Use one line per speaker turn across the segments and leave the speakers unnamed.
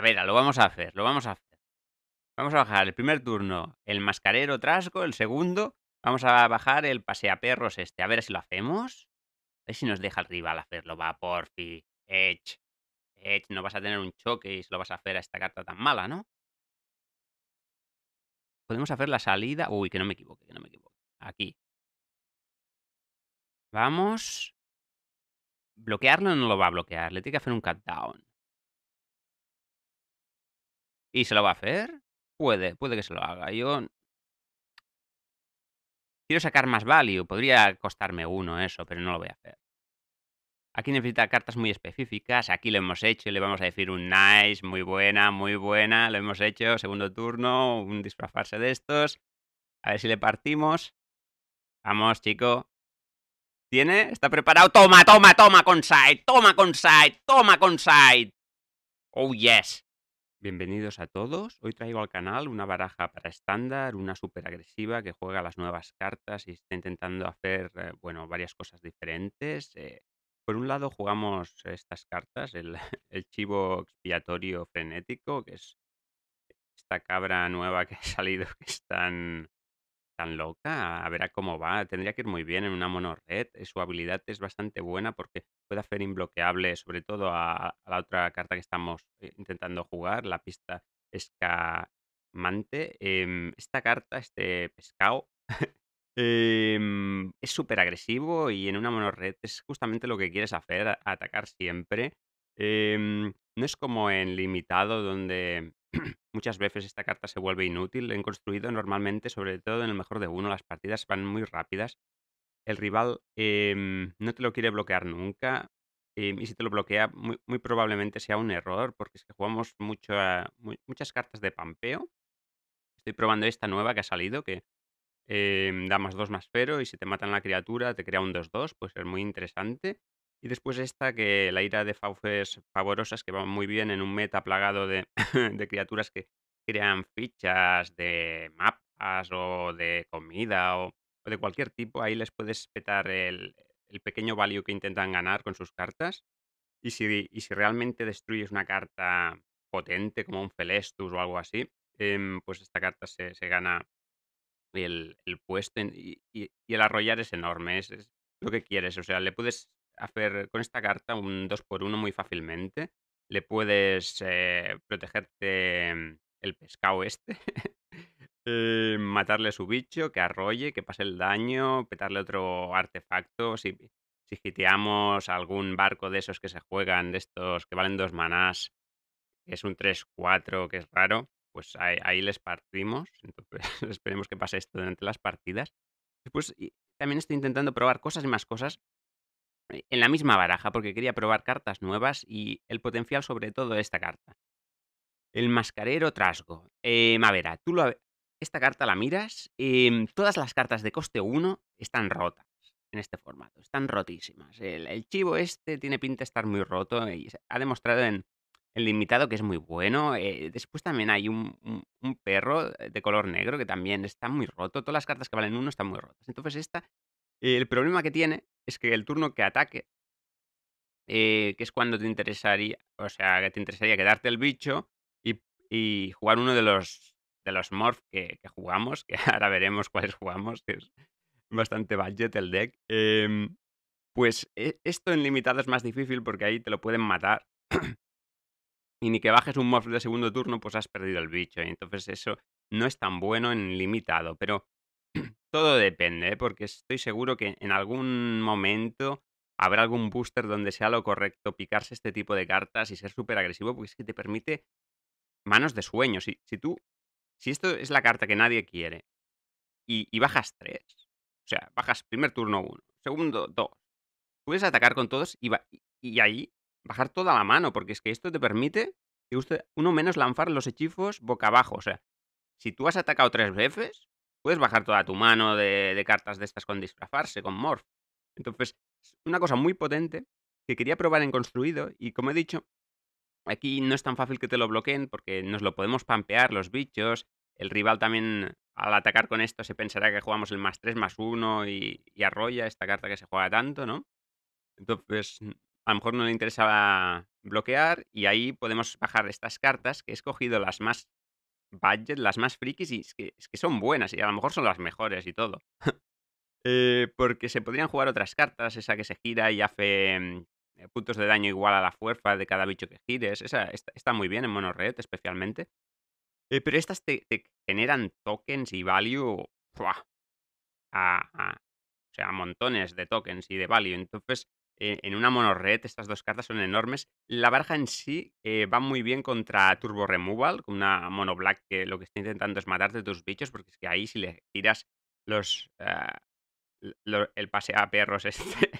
A ver, lo vamos a hacer, lo vamos a hacer. Vamos a bajar el primer turno el mascarero trasgo, el segundo. Vamos a bajar el Perros este. A ver si lo hacemos. A ver si nos deja el rival hacerlo. Va, porfi. Edge. Edge, no vas a tener un choque y se lo vas a hacer a esta carta tan mala, ¿no?
Podemos hacer la salida.
Uy, que no me equivoque, que no me equivoque. Aquí. Vamos. Bloquearlo no lo va a bloquear. Le tiene que hacer un cut
¿Y se lo va a hacer? Puede, puede que se lo haga. Yo
quiero sacar más value. Podría costarme uno eso, pero no lo voy a hacer. Aquí necesita cartas muy específicas. Aquí lo hemos hecho. Le vamos a decir un nice, muy buena, muy buena. Lo hemos hecho. Segundo turno, un disfrazarse de estos. A ver si le partimos. Vamos, chico. ¿Tiene? ¿Está preparado? ¡Toma, toma, toma con side! ¡Toma con side! ¡Toma con side! ¡Oh, yes! Bienvenidos a todos. Hoy traigo al canal una baraja para estándar, una súper agresiva que juega las nuevas cartas y está intentando hacer eh, bueno, varias cosas diferentes. Eh. por un lado jugamos estas cartas, el, chivo expiatorio frenético, que es esta cabra nueva que ha salido que es tan, tan loca. A ver cómo va. Tendría que ir muy bien en una monorred. Su habilidad es bastante buena porque puede hacer imbloqueable, sobre todo a, la otra carta que estamos eh, intentando jugar, la pista escamante. Em, esta carta, este pescado, em, es súper agresivo y en una monorred es justamente lo que quieres hacer, atacar siempre. Em, no es como en limitado, donde muchas veces esta carta se vuelve inútil. En construido, normalmente, sobre todo en el mejor de uno, las partidas van muy rápidas el rival em, no te lo quiere bloquear nunca. Em, y si te lo bloquea, muy, probablemente sea un error, porque es que jugamos muchas cartas de pampeo. Estoy probando esta nueva que ha salido, que em, da más 2 más 0, y si te matan la criatura, te crea un 2-2, puede ser muy interesante. Y después esta, que la ira de fauces favorosas, que va muy bien en un meta plagado de, de criaturas que crean fichas de mapas o de comida o de cualquier tipo, ahí les puedes petar el, pequeño value que intentan ganar con sus cartas. Y si, realmente destruyes una carta potente como un Felestus o algo así, em, pues esta carta se, gana el, el puesto y, el arrollar es enorme, es, lo que quieres. O sea, le puedes hacer con esta carta un 2x1 muy fácilmente, le puedes eh, protegerte em, el pescado este Eh, matarle su bicho, que arrolle, que pase el daño, petarle otro artefacto. Si, si hiteamos algún barco de esos que se juegan, de estos que valen dos manás, que es un 3-4, que es raro, pues ahí, les partimos. Entonces esperemos que pase esto durante las partidas. Después también estoy intentando probar cosas y más cosas eh, en la misma baraja, porque quería probar cartas nuevas y el potencial sobre todo de esta carta. El mascarero trasgo. Eh, Mavera, tú lo, esta carta la miras y em, todas las cartas de coste 1 están rotas en este formato, están rotísimas. El, chivo este tiene pinta de estar muy roto y ha demostrado en el limitado que es muy bueno. Eh, después también hay un, perro de color negro que también está muy roto. Todas las cartas que valen 1 están muy rotas. Entonces esta, el problema que tiene es que el turno que ataque, eh, que es cuando te interesaría, o sea, que te interesaría quedarte el bicho y jugar uno de los de los morph que, jugamos, que ahora veremos cuáles jugamos, que es bastante budget el deck. Em, pues e, esto en limitado es más difícil porque ahí te lo pueden matar. y ni que bajes un morph de segundo turno, pues has perdido el bicho. Y entonces eso no es tan bueno en limitado, pero todo depende, ¿eh? porque estoy seguro que en algún momento habrá algún booster donde sea lo correcto picarse este tipo de cartas y ser súper agresivo, porque es que te permite manos de sueño. si tú si esto es la carta que nadie quiere y, bajas tres, o sea, bajas primer turno uno, segundo dos, puedes atacar con todos y, y ahí bajar toda la mano, porque es que esto te permite que usted uno menos lanzar los hechizos boca abajo. O sea, si tú has atacado tres veces, puedes bajar toda tu mano de, de cartas de estas con disfrazarse, con morph. Entonces, es una cosa muy potente que quería probar en construido y como he dicho, Aquí no es tan fácil que te lo bloqueen porque nos lo podemos pampear los bichos. El rival también al atacar con esto se pensará que jugamos el más 3, más 1 y, y arrolla esta carta que se juega tanto, ¿no? Entonces, a lo mejor no le interesa bloquear y ahí podemos bajar estas cartas que he escogido las más budget, las más frikis y es que, son buenas y a lo mejor son las mejores y todo. Eh, porque se podrían jugar otras cartas, esa que se gira y hace mm, eh, puntos de daño igual a la fuerza de cada bicho que gires. está, muy bien en mono red especialmente. Eh, pero estas te, generan tokens y value o sea, montones de tokens y de value. Entonces, eh, en una mono red estas dos cartas son enormes. La baraja en sí va muy bien contra Turbo Removal, con una mono black que lo que está intentando es matarte tus bichos, porque es que ahí si le giras los... Ah, el pase a perros este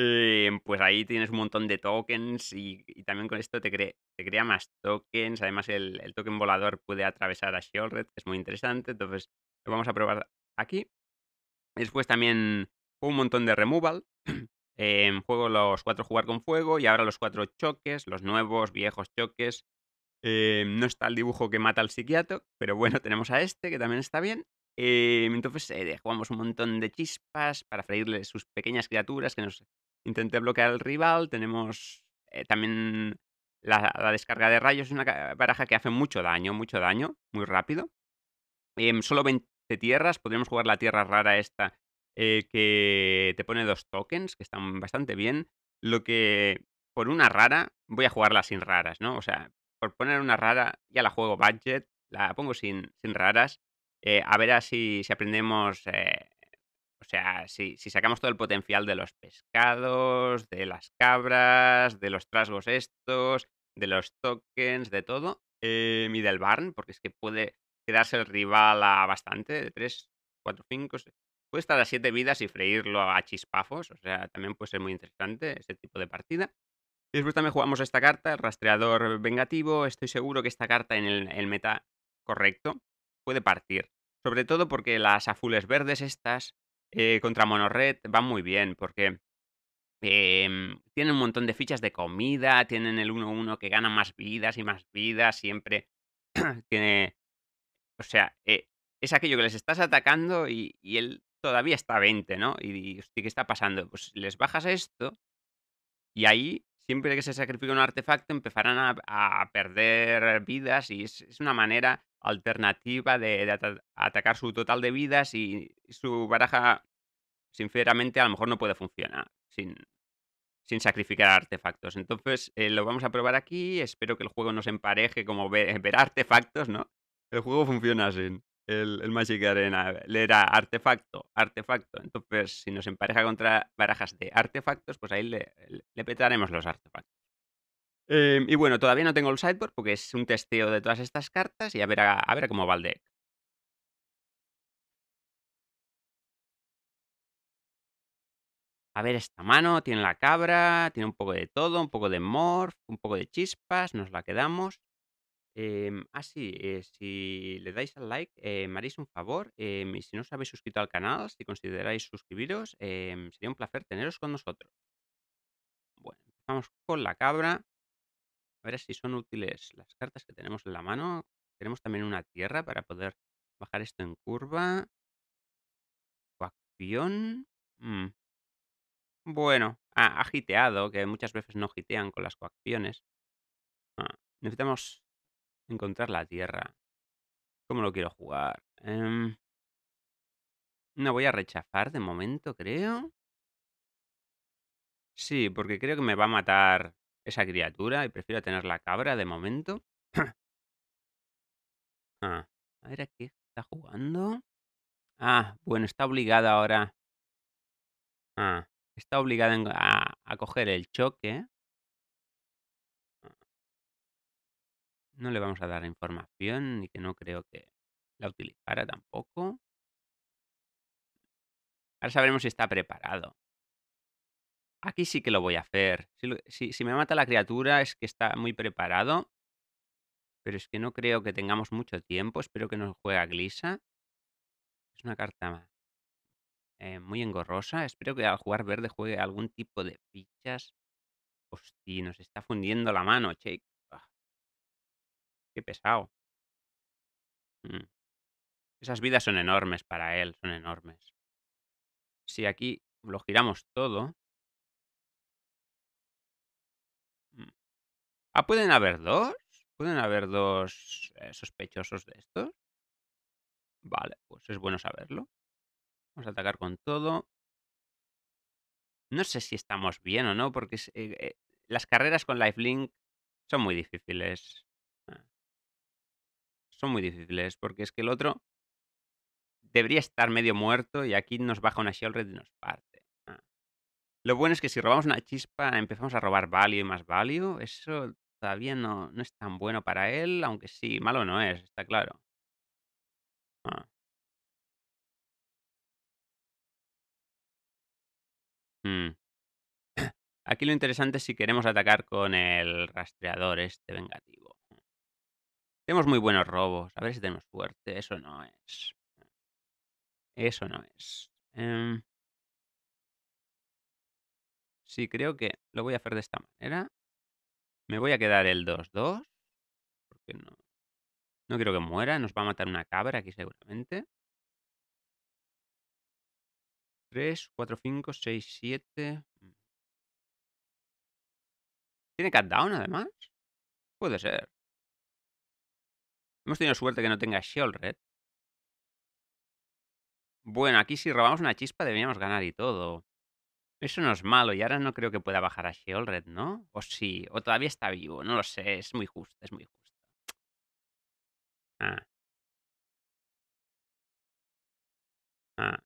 eh, pues ahí tienes un montón de tokens y, también con esto te, te, crea más tokens. Además, el, token volador puede atravesar a Shieldred, que es muy interesante. Entonces, lo vamos a probar aquí. Después también un montón de removal. en em, juego los cuatro jugar con fuego y ahora los cuatro choques, los nuevos, viejos choques. Em, no está el dibujo que mata al psiquiatra, pero bueno, tenemos a este que también está bien em, entonces eh, jugamos un montón de chispas para freírle sus pequeñas criaturas que nos intenté bloquear al rival. Tenemos eh, también la, descarga de rayos, es una baraja que hace mucho daño, mucho daño, muy rápido. Em, solo 20 tierras, podríamos jugar la tierra rara esta eh, que te pone dos tokens, que están bastante bien. Lo que por una rara, voy a jugarla sin raras, ¿no? O sea, por poner una rara, ya la juego budget, la pongo sin, sin raras. Eh, a ver si, si aprendemos o sea, si, si sacamos todo el potencial de los pescados, de las cabras, de los trasgos estos, de los tokens, de todo, eh, barn, porque es que puede quedarse el rival a bastante, de 3, 4, 5, puede estar a 7 vidas y freírlo a chispafos, o sea, también puede ser muy interesante este tipo de partida. Y después también jugamos esta carta, el rastreador vengativo, estoy seguro que esta carta en el meta correcto puede partir, sobre todo porque las azules verdes estas eh, contra Monorred va muy bien porque em, tienen un montón de fichas de comida, tienen el 1-1 que gana más vidas y más vidas, siempre tiene... O sea, eh, es aquello que les estás atacando y, él todavía está 20, ¿no? Y, y, ¿qué está pasando? Pues les bajas esto y ahí siempre que se sacrifica un artefacto empezarán a, perder vidas y es, una manera alternativa de, atacar su total de vidas y su baraja, sinceramente, a lo mejor no puede funcionar sin, sin sacrificar artefactos. Entonces eh, lo vamos a probar aquí, espero que el juego nos empareje como ver, ver artefactos, ¿no? El juego funciona así el, el Magic Arena. Le era artefacto, artefacto. Entonces, si nos empareja contra barajas de artefactos, pues ahí le, petaremos los artefactos. Eh, y bueno, todavía no tengo el sideboard porque es un testeo de todas estas cartas y a ver, a ver cómo va el deck.
A ver esta mano,
tiene la cabra, tiene un poco de todo, un poco de morph, un poco de chispas, nos la quedamos. Así, em, ah, sí, eh, si le dais al like, eh, me haréis un favor. Em, y si no os habéis suscrito al canal, si consideráis suscribiros, em, sería un placer teneros con nosotros. Bueno, empezamos con la cabra. A ver si son útiles
las cartas que tenemos en la mano. Tenemos también una tierra para poder bajar esto en curva. Coacción. Mm. Bueno, ah, ha, giteado, que muchas veces no gitean con las coacciones. Ah, necesitamos Encontrar la tierra. ¿Cómo lo quiero jugar? eh
no voy a rechazar de momento, creo. Sí, porque creo que me va a matar esa criatura y prefiero tener la cabra de momento.
Ah, a ver, qué está jugando?
Ah, bueno, está obligada ahora. Ah, está obligada
a, a coger el choque. no le vamos a dar información y que no creo que la utilizara tampoco. Ahora sabremos si está preparado.
Aquí sí que lo voy a hacer. Si, me mata la criatura es que está muy preparado. Pero es que no creo que tengamos mucho tiempo. Espero que nos juega Glisa. Es una carta eh, muy engorrosa. Espero que al jugar verde juegue algún tipo
de fichas. Hostia, nos está fundiendo la mano, che.
Qué pesado. Mm. Esas vidas son enormes para él, son enormes. Si aquí lo giramos todo... Mm. Ah, ¿pueden haber dos?
¿Pueden haber dos eh, sospechosos de estos? Vale, pues es bueno saberlo. Vamos a atacar con todo. No sé si estamos bien o no, porque eh, eh, las carreras con Lifelink son muy difíciles son muy difíciles, porque es que el otro debería
estar medio muerto y aquí nos baja una red y nos parte. Ah. Lo bueno es que si robamos una chispa empezamos a robar value y más value. Eso todavía no, no es tan bueno para él, aunque sí, malo no es, está claro. Ah. Mm. Aquí lo interesante es si queremos atacar con el rastreador este vengativo. Tenemos muy buenos robos. A ver si tenemos suerte. Eso no es.
Eso no es. Em.
Sí, creo que lo voy a hacer de esta manera. Me voy a quedar el 2-2. Porque no. No quiero que muera. Nos va a matar una cabra aquí seguramente. 3, 4, 5, 6, 7.
¿Tiene cutdown además? Puede ser. Hemos tenido suerte que no tenga Shield
Bueno, aquí si robamos una chispa deberíamos ganar y todo. Eso no es malo y ahora no creo que pueda bajar a Sheolred, ¿no? O sí, o todavía está vivo, no lo sé, es muy justo, es muy justo.
Ah.
Ah.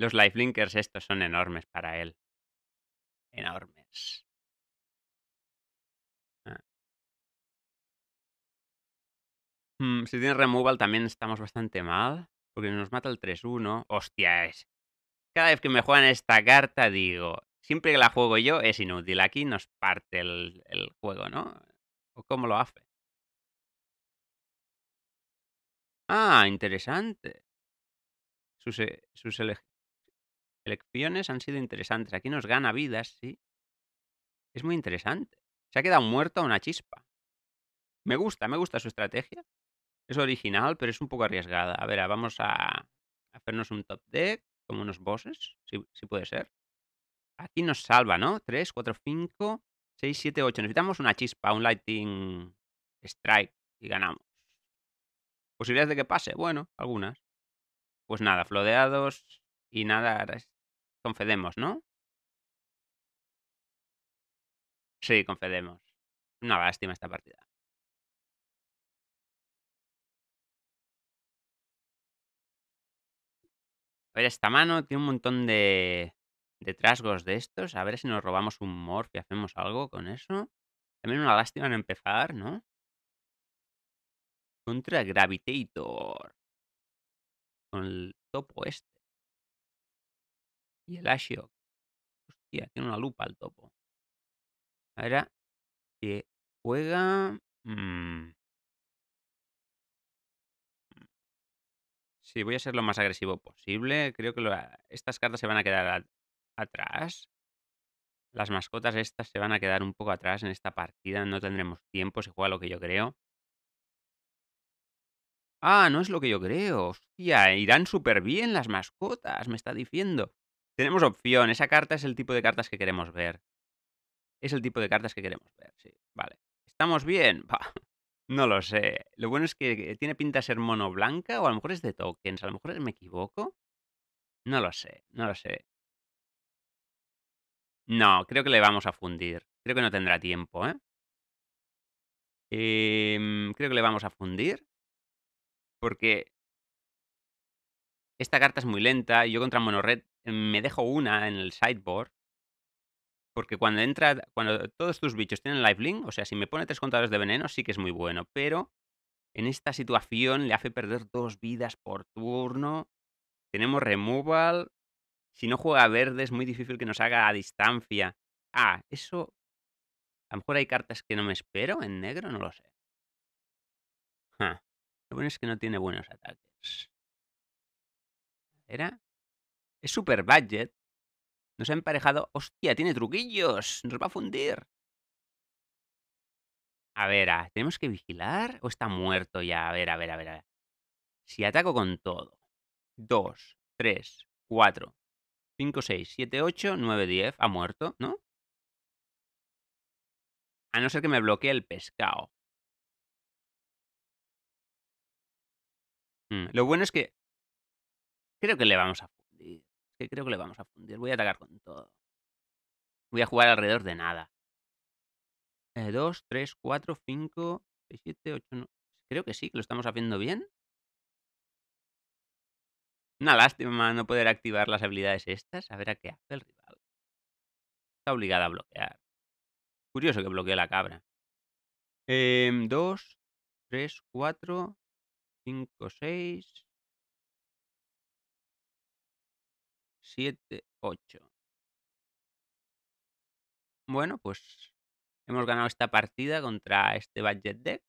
Los lifelinkers estos son enormes para él. Enormes.
Mm, si tiene removal también
estamos bastante mal. Porque nos mata el 3-1. Hostia, es. Cada vez que me juegan esta carta digo. Siempre que la juego yo es inútil. Aquí nos parte el,
juego, ¿no? ¿O cómo lo hace? Ah, interesante. Sus, eh, sus elecciones
han sido interesantes. Aquí nos gana vidas, sí. Es muy interesante. Se ha quedado muerto a una chispa. Me gusta, me gusta su estrategia es original, pero es un poco arriesgada. A ver, ah, vamos a hacernos un top deck, como unos bosses, si, si puede ser. Aquí nos salva, ¿no? 3, 4, 5, 6, 7, 8. Necesitamos una chispa, un lighting strike y ganamos. ¿Posibilidades de que
pase? Bueno, algunas. Pues nada, flodeados y nada,
confedemos, ¿no? Sí, confedemos. Una lástima esta partida.
ver, esta mano tiene un montón de,
de trasgos de estos. A ver si nos robamos un morph y hacemos algo con eso. También una lástima en empezar, ¿no? Contra Gravitator.
Con el topo este. Y el Ashiok. Hostia, tiene una lupa el topo. ver
que juega... Mmm...
Sí, voy a ser lo más agresivo posible. Creo que ah, estas cartas se van a quedar atrás. Las mascotas estas se van a quedar un poco atrás en esta partida. No tendremos tiempo si juega lo que yo creo. Ah, no es lo que yo creo. Hostia, irán súper bien las mascotas, me está diciendo. Tenemos opción. Esa carta es el tipo de cartas que queremos ver. Es el tipo de cartas que queremos ver, sí. Vale. ¿Estamos bien? Va. No lo sé. Lo bueno es que tiene pinta de ser mono blanca o a lo mejor es de tokens, a lo mejor me equivoco. No lo sé, no lo sé.
No, creo que le vamos a fundir. Creo que no tendrá tiempo, ¿eh? Em, creo que le vamos a fundir porque
esta carta es muy lenta. Yo contra mono red me dejo una en el sideboard porque cuando entra, cuando todos tus bichos tienen lifelink, o sea, si me pone tres contadores de veneno, sí que es muy bueno, pero en esta situación le hace perder dos vidas por turno. Tenemos removal. Si no juega verde, es muy difícil que nos haga a distancia. Ah, eso. A lo mejor hay cartas
que no me espero en negro, no lo sé. Lo bueno es que no tiene buenos
ataques. ¿Era? Es super budget,
nos ha emparejado. ¡Hostia! ¡Tiene truquillos! ¡Nos va a fundir! A ver, ah, ¿tenemos que vigilar? ¿O está muerto ya? A ver, a ver, a ver. Si ataco con todo. Dos, tres, cuatro, cinco, seis, siete, ocho, nueve, diez. Ha muerto, ¿no? A no ser
que me bloquee el pescado. Mm, lo bueno es que creo que le vamos a creo que le vamos a fundir. Voy
a atacar con todo. Voy a jugar alrededor de nada. 2, 3, 4, 5, 6, 7, 8, 9. Creo que sí, que lo estamos haciendo bien. Una lástima no poder activar las habilidades estas. A ver a qué hace el rival. Está obligada a bloquear. Curioso que bloquee la cabra.
2, 3, 4, 5, 6, 7, 8.
Bueno, pues hemos ganado esta
partida contra este budget deck.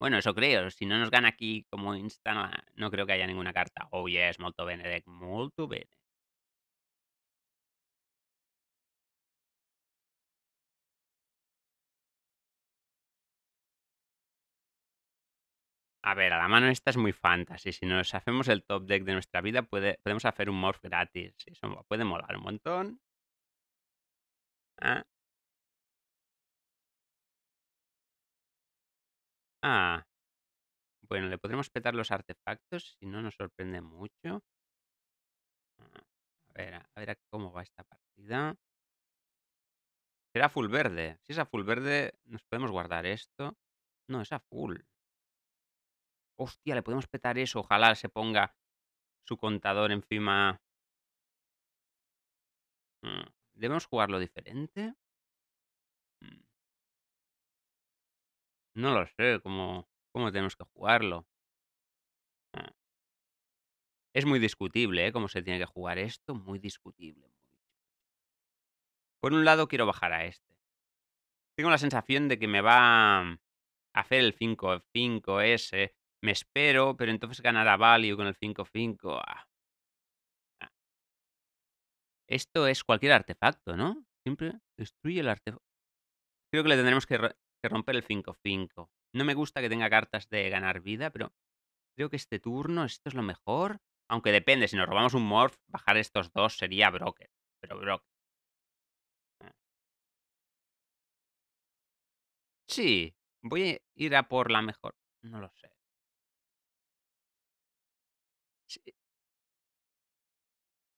Bueno, eso creo. Si no nos gana aquí como insta, no creo que haya ninguna carta. Oh yes, molto bene deck, molto bene.
A ver, a la mano esta es muy fantasy. Si nos hacemos el top deck de nuestra vida, puede, podemos hacer un morph gratis. Eso puede molar un montón. Ah.
ah. Bueno, le podremos petar los
artefactos si no nos sorprende mucho. Ah, a ver, a ver cómo va esta partida. Será full verde. Si es a full verde, nos podemos guardar esto. No, es a full hostia, le podemos petar eso, ojalá se ponga su contador encima.
Mm, ¿Debemos jugarlo diferente? Mm.
No lo sé, ¿cómo, cómo tenemos que jugarlo? Ah. Es muy discutible, ¿eh? Cómo se tiene que jugar esto, muy discutible. Por un lado quiero bajar a este. Tengo la sensación de que me va a hacer el 5, 5S, me espero, pero entonces ganará Value con el 5-5. Ah. Ah.
Esto es cualquier artefacto, ¿no? Siempre destruye el artefacto. Creo que le tendremos que, que romper el 5-5. No me gusta que tenga cartas de ganar vida, pero creo que este turno esto es lo mejor. Aunque depende, si nos robamos un morph, bajar estos dos sería broker.
Pero broker. Ah.
Sí, voy a ir a por la mejor. No lo sé.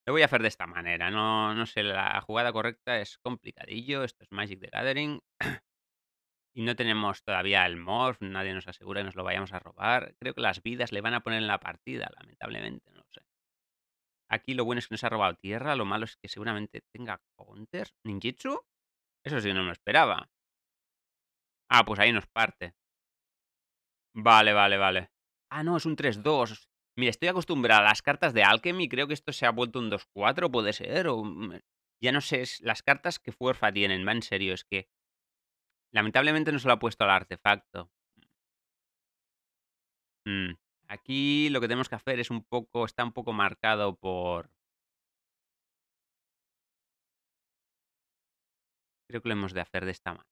Lo voy a hacer de esta manera, no,
no sé, la jugada correcta es complicadillo, esto es Magic the Gathering. y no tenemos todavía el morph, nadie nos asegura que nos lo vayamos a robar. Creo que las vidas le van a poner en la partida, lamentablemente, no lo sé. Aquí lo bueno es que nos ha robado tierra, lo malo es que
seguramente tenga counters. ¿Ninjitsu? Eso sí, no lo esperaba.
Ah, pues ahí nos parte. Vale, vale, vale. Ah, no, es un 3-2. Mira, estoy acostumbrado a las cartas de Alchemy, creo que esto se ha vuelto un 2-4, puede ser, o... Mm, ya no sé, las cartas que Fuerza tienen, va en serio, es que... Lamentablemente
no se lo ha puesto al artefacto. Mm, aquí lo que tenemos que hacer es un poco... Está un poco marcado por...
Creo que lo hemos de hacer de esta manera.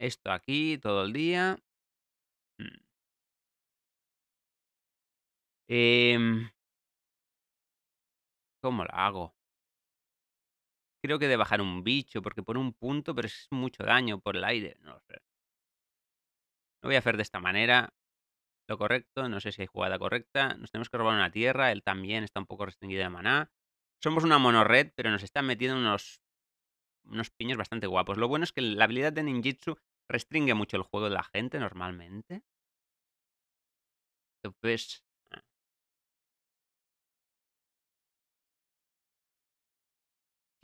Esto aquí todo el día. Em,
¿Cómo lo hago? Creo que de bajar un bicho, porque
pone un punto, pero es mucho daño por el aire. No lo sé. Lo voy a hacer de esta manera. Lo correcto, no sé si hay jugada correcta. Nos tenemos que robar una tierra, él también está un poco restringido de maná. Somos una red, pero nos están metiendo unos, unos piños bastante guapos. Lo bueno es que la habilidad de ninjitsu restringe mucho el juego de la gente normalmente.
Entonces,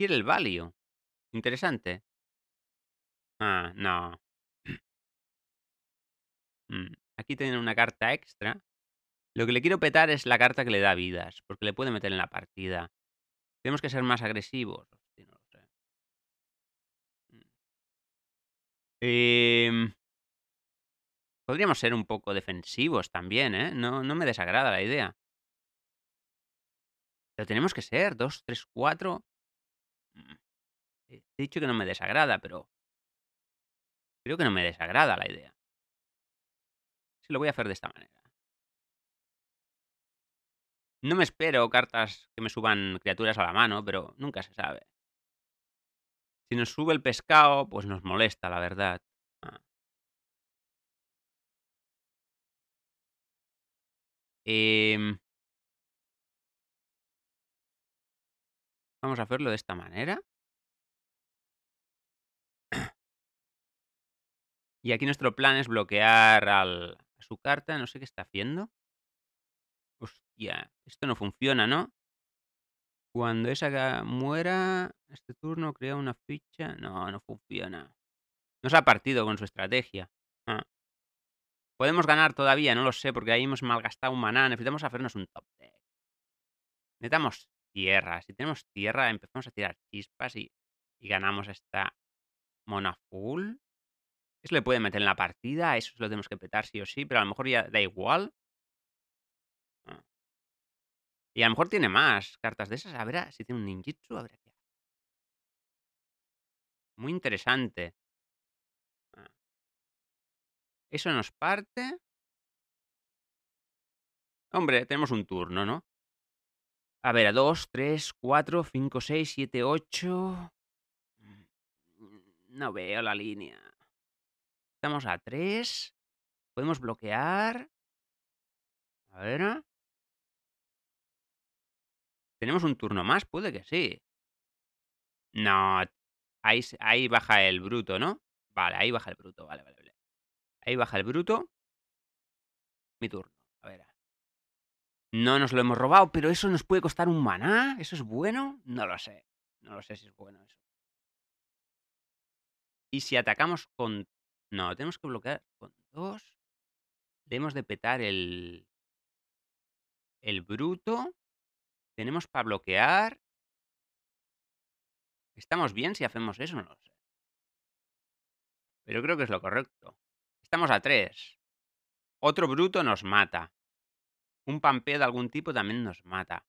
Quiere el valio Interesante. Ah, no. Mm,
aquí tienen una carta extra. Lo que le quiero petar es la carta que le da vidas, porque le puede meter en la partida. Tenemos que ser más agresivos.
Mm. Em. Podríamos ser un poco defensivos también, ¿eh? No, no me desagrada la idea. Pero tenemos que ser 2, 3, 4. Eh, he dicho que no
me desagrada, pero creo que no me desagrada la idea. Se lo voy a hacer de esta manera. No me espero
cartas que me suban criaturas a la mano, pero nunca se sabe. Si nos sube el pescado, pues nos molesta, la verdad. Ah.
Em. Vamos a hacerlo de esta manera.
Y aquí nuestro plan es bloquear a
su carta. No sé qué está haciendo. Hostia, esto no funciona, ¿no? Cuando esa muera, este turno crea una ficha. No, no funciona. Nos ha partido con su estrategia. Ah. Podemos ganar todavía, no lo sé, porque ahí hemos malgastado un maná. Necesitamos hacernos un top deck. Necesitamos tierra. Si tenemos tierra, empezamos a tirar chispas y, y ganamos esta mona full. Eso le puede meter en la partida, eso lo tenemos que petar sí
o sí, pero a lo mejor ya da igual. Ah. Y a lo mejor
tiene más cartas de esas. A ver si tiene un ninjitsu, a ver qué. Muy interesante. Ah. Eso nos parte.
Hombre, tenemos un turno, ¿no? A ver, a 2, 3, 4, 5, 6, 7, 8. No veo la línea. Estamos a 3. Podemos
bloquear. A ver.
¿Tenemos un turno más? Puede que sí. No. Ahí, ahí baja el bruto, ¿no? Vale, ahí baja el bruto. Vale, vale, vale. Ahí baja el bruto. Mi turno. A ver. No nos lo hemos robado, pero eso nos puede costar un maná. ¿Eso es bueno? No lo sé.
No lo sé si es bueno eso.
Y si atacamos con no, tenemos que bloquear con dos. Debemos de petar el, el bruto. Tenemos para bloquear. ¿Estamos bien si hacemos eso? No sé. Pero creo que es lo correcto. Estamos a tres. Otro bruto nos mata. Un pampeo de algún tipo también nos mata.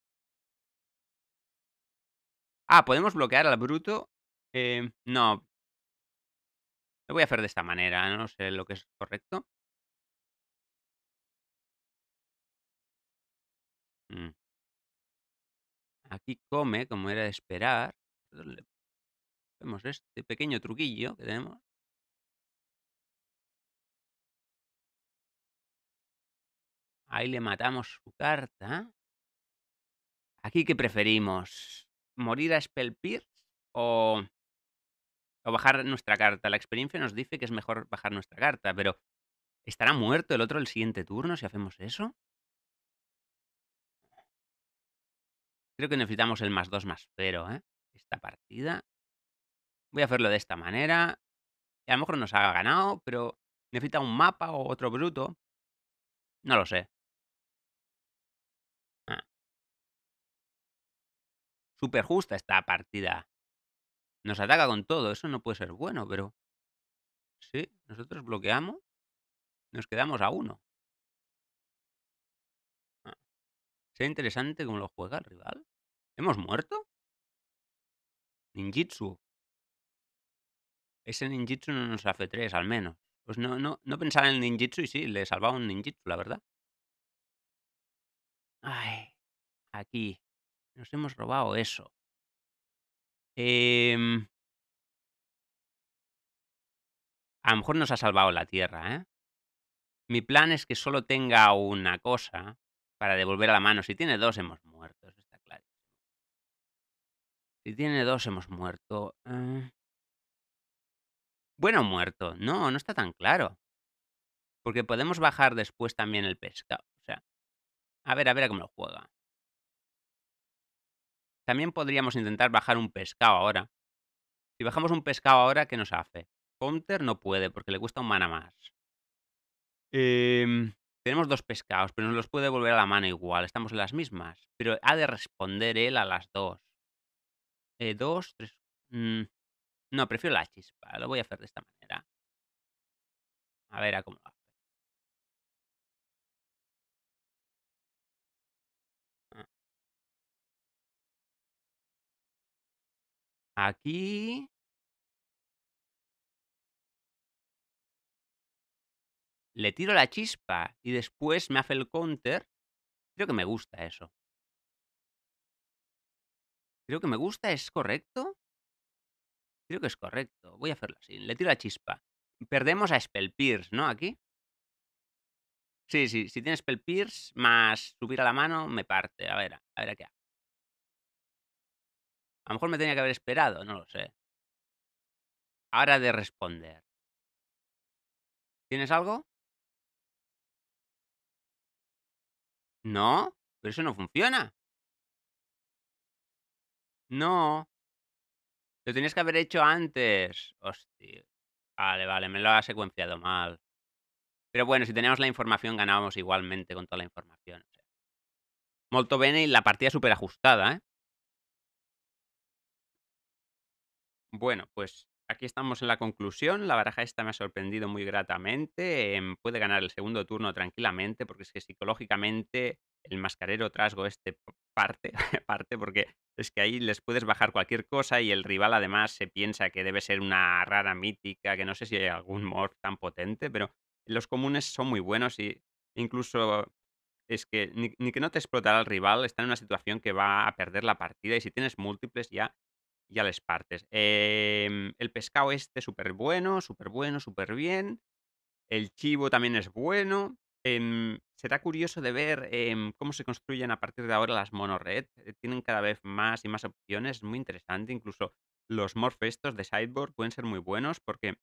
Ah, podemos bloquear al bruto. Eh, no,
lo voy a hacer de esta manera, no sé lo que es correcto. Mm. Aquí come, como era de esperar. Vemos este pequeño truquillo que tenemos.
Ahí le matamos su carta.
¿Aquí que preferimos? ¿Morir a Spellpierce o o bajar nuestra carta. La experiencia nos dice que es mejor bajar nuestra carta, pero ¿estará muerto
el otro el siguiente turno si hacemos eso?
Creo que necesitamos el más 2 más 0, ¿eh? Esta partida. Voy a hacerlo de esta manera. A lo mejor nos ha ganado, pero necesita un mapa o otro bruto.
No lo sé. Ah.
super justa esta partida. Nos ataca con todo, eso no puede ser bueno, pero sí, nosotros bloqueamos, nos quedamos a
uno. Ah. Sea interesante cómo lo juega el
rival. ¿Hemos muerto? Ninjitsu. Ese ninjitsu no nos hace tres, al menos. Pues no, no, no pensaba en el ninjitsu y sí, le salvaba un ninjitsu, la verdad. Ay, aquí.
Nos hemos robado eso. Em,
a lo mejor nos ha salvado la Tierra, ¿eh? Mi
plan es que solo tenga una cosa para devolver a la mano. Si tiene dos, hemos muerto, está claro. Si tiene dos, hemos muerto. Eh.
Bueno, muerto. No, no está tan claro. Porque podemos bajar después también el pescado. a ver, a ver a cómo lo juega.
También podríamos intentar bajar un pescado ahora. Si bajamos un pescado ahora, ¿qué nos hace? Counter no puede porque le cuesta un mana más. Em, tenemos dos pescados, pero nos los puede volver a la mano igual. Estamos en las mismas. Pero ha de responder él a las dos. Eh, dos, tres. Mm, no, prefiero
la chispa. Lo voy a hacer de esta manera. A ver a cómo lo
Aquí le tiro la
chispa y después me hace el counter. Creo que me gusta eso. Creo que me gusta, ¿es correcto? Creo que es correcto.
Voy a hacerlo así. Le tiro la chispa. Perdemos a Spell Pierce, ¿no? Aquí. Sí, sí. Si tiene Spell Pierce más subir a la mano, me parte. A ver, a ver qué hago.
A lo mejor me tenía que haber esperado, no lo sé.
Hora de responder. ¿Tienes algo? No, pero eso no funciona.
No. Lo tenías que haber hecho antes.
Hostia. Vale, vale, me lo ha secuenciado mal. Pero bueno, si teníamos la información, ganábamos igualmente con toda la información. Molto bene y la partida súper ajustada, ¿eh? Bueno, pues aquí estamos en la conclusión. La baraja esta me ha sorprendido muy gratamente. Em, puede ganar el segundo turno tranquilamente, porque es que psicológicamente el mascarero trasgo este parte, parte, porque es que ahí les puedes bajar cualquier cosa y el rival además se piensa que debe ser una rara mítica, que no sé si hay algún morf tan potente, pero los comunes son muy buenos y incluso es que ni, ni que no te explotará el rival, está en una situación que va a perder la partida y si tienes múltiples ya ya les partes. Em, el pescado este súper bueno, súper bueno, súper bien. El chivo también es bueno. Em, será curioso de ver em, cómo se construyen a partir de ahora las monored. Eh, tienen cada vez más y más opciones. Es muy interesante. Incluso los estos de sideboard pueden ser muy buenos porque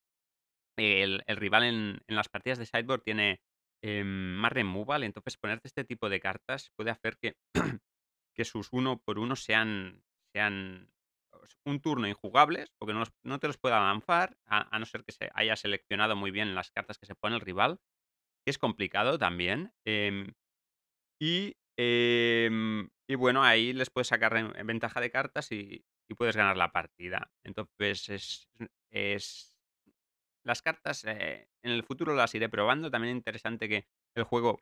el, rival en, las partidas de sideboard tiene más removal. Entonces ponerte este tipo de cartas puede hacer que, que sus uno por uno sean, sean pues, un turno injugables o no, te los pueda lanzar, a, no ser que se haya seleccionado muy bien las cartas que se pone el rival, que es complicado también. Em, em, y, bueno, ahí les puedes sacar ventaja de cartas y, puedes ganar la partida. Entonces, es, es las cartas eh, en el futuro las iré probando. También es interesante que el juego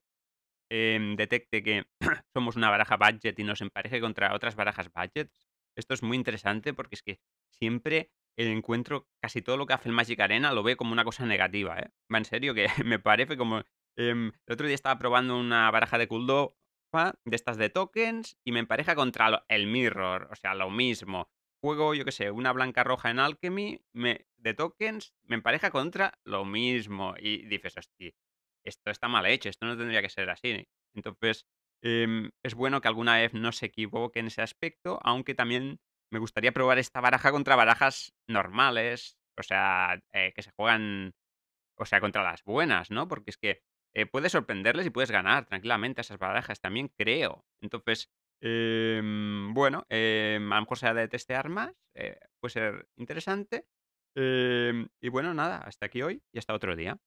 em, detecte que somos una baraja budget y nos empareje contra otras barajas budget. Esto es muy interesante porque es que siempre el encuentro, casi todo lo que hace el Magic Arena lo ve como una cosa negativa, ¿eh? Va en serio que me parece como... Em, el otro día estaba probando una baraja de Kuldo ah, de estas de tokens y me empareja contra el Mirror, o sea, lo mismo. Juego, yo qué sé, una blanca roja en Alchemy de tokens, me empareja contra lo mismo. Y dices, hostia, esto está mal hecho, esto no tendría que ser así. Entonces, Em, es bueno que alguna vez no se equivoque en ese aspecto, aunque también me gustaría probar esta baraja contra barajas normales, o sea, eh, que se juegan, o sea, contra las buenas, ¿no? Porque es que eh, puedes sorprenderles y puedes ganar tranquilamente a esas barajas también, creo. Entonces, em, bueno, em, a lo mejor ha de testear más, eh, puede ser interesante. y bueno, nada, hasta aquí hoy y hasta otro día.